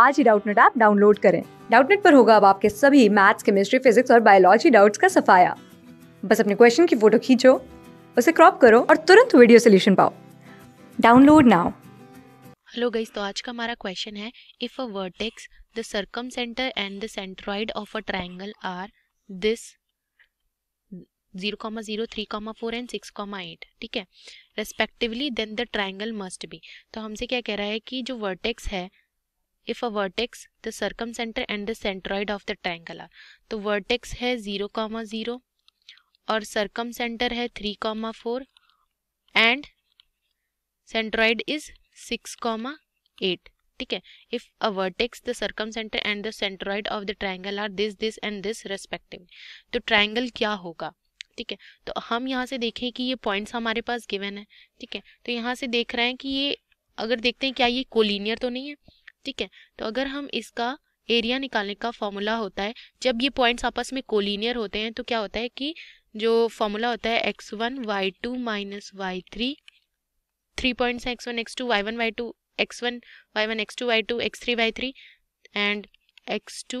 आज ही Doubtnut app download करें डाउटनेट पर होगा अब आपके सभी मैथ्स केमिस्ट्री फिजिक्स और बायोलॉजी डाउट्स का सफाया बस अपने क्वेश्चन की फोटो खींचो उसे क्रॉप करो और तुरंत वीडियो सोल्यूशन पाओ डाउनलोड नाउ हेलो गईस तो आज का हमारा क्वेश्चन है if a vertex the circumcentre and the centroid of a triangle are this zero comma zero three comma four and six comma eight ठीक है respectively then the triangle must be तो हमसे क्या कह रहा है कि जो वर्टेक्स है तो if a vertex the circumcenter and the centroid of the triangle are तो वर्टेक्स है जीरो कॉमा जीरो और सर्कम सेंटर है three comma four and centroid is six comma eight ठीक है if a vertex the circumcentre and the centroid of the triangle are this this and this respective तो triangle क्या होगा ठीक है तो हम यहाँ से देखें कि ये पॉइंट्स हमारे पास गिवन है ठीक है तो यहाँ से देख रहे हैं कि ये अगर देखते हैं क्या ये कोलिनियर तो नहीं है ठीक है तो अगर हम इसका एरिया निकालने का फॉर्मूला होता है जब ये पॉइंट्स आपस में कोलिनियर होते हैं तो क्या होता है कि जो फॉर्मूला होता है X one Y two minus Y three three points X one X two Y one Y two X one Y one X two Y two X three Y three and X two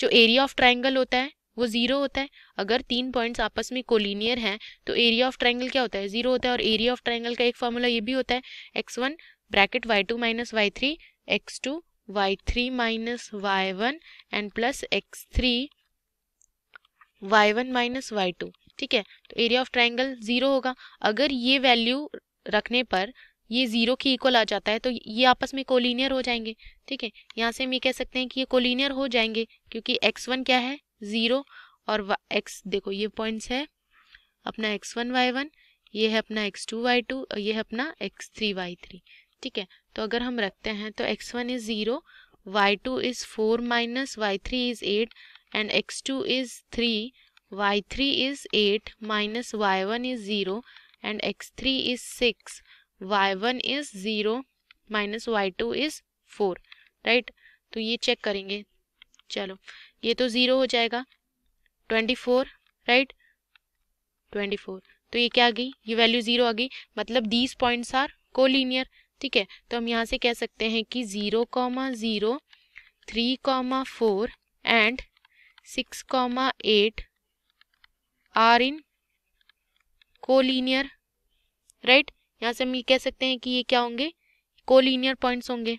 जो area of triangle होता है वो zero होता है अगर तीन points आपस में कोलिनियर हैं तो एरिया ऑफ ट्राइंगल क्या होता है ज़ीरो होता है और एरिया ऑफ ट्राइंगल का एक फॉर्मूला ये भी होता है X one bracket Y two minus Y three X two Y three minus Y one and plus X three Y one minus Y two ठीक है तो एरिया ऑफ ट्राइंगल ज़ीरो होगा अगर ये वैल्यू रखने पर ये ज़ीरो की इक्वल आ जाता है तो ये आपस में कोलिनियर हो जाएंगे ठीक है यहाँ से हम ये कह सकते हैं कि ये कोलिनियर हो जाएंगे क्योंकि एक्स वन क्या है ज़ीरो और एक्स देखो ये पॉइंट्स है अपना एक्स वन वाई वन ये है अपना एक्स टू वाई टू और ये है अपना एक्स थ्री वाई थ्री ठीक है तो अगर हम रखते हैं तो X one is zero Y two is four minus Y three is eight and X two is three Y three is eight minus Y one is zero and X three is six Y one is zero minus Y two is four right तो ये check करेंगे चलो ये तो zero हो जाएगा twenty four right twenty four तो ये क्या आ गई ये वैल्यू ज़ीरो आ गई मतलब दीज पॉइंट्स आर कोलिनियर ठीक है तो हम यहाँ से कह सकते हैं कि zero comma zero three comma four and six comma eight are in collinear right यहाँ से हम ये कह सकते हैं कि ये क्या होंगे कोलिनियर पॉइंट्स होंगे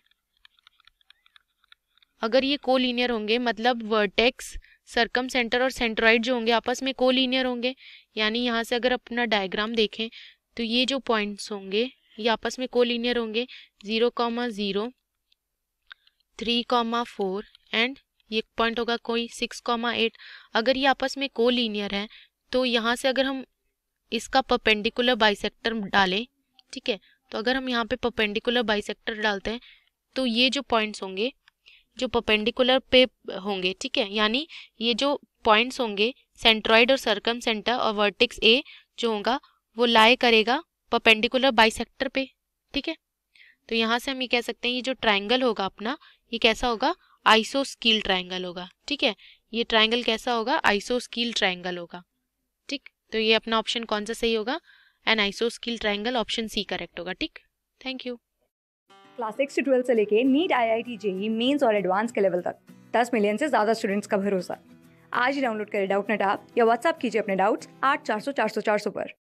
अगर ये कोलिनियर होंगे मतलब वर्टेक्स सर्कम सेंटर और सेंट्रॉइड जो होंगे आपस में कोलिनियर होंगे यानी यहाँ से अगर अपना डायग्राम देखें तो ये जो पॉइंट्स होंगे ये आपस में कोलिनियर होंगे zero comma zero three comma four and ये पॉइंट होगा कोई सिक्स कॉमा एट अगर ये आपस में कोलिनियर है तो यहाँ से अगर हम इसका परपेंडिकुलर बाइसेक्टर डालें ठीक है तो अगर हम यहाँ पे परपेंडिकुलर बाइसेक्टर डालते हैं तो ये जो पॉइंट्स होंगे जो परपेंडिकुलर पे होंगे ठीक है यानी ये जो पॉइंट्स होंगे सेंट्रॉइड और सरकम सेंटर और वर्टिक्स ए जो होगा वो लाए करेगा परपेंडिकुलर बाइसेक्टर पे ठीक है तो यहाँ से हम ये कह सकते हैं ये जो ट्राइंगल होगा अपना ये कैसा होगा स्कील ट्राइंगल होगा ठीक है ये ट्राइंगल कैसा होगा आइसो स्कील ट्राइंगल होगा ठीक तो ये अपना ऑप्शन कौन सा सही होगा an scalene triangle option C correct होगा ठीक थैंक यू क्लास सिक्स से ट्वेल्थ से लेके NEET I I T JEE mains और एडवांस के लेवल तक दस मिलियन से ज्यादा स्टूडेंट्स का भरोसा आज ही डाउनलोड करें डाउट नेट आप या व्हाट्सअप कीजिए अपने डाउट्स आठ चार सौ चार सौ चार सौ पर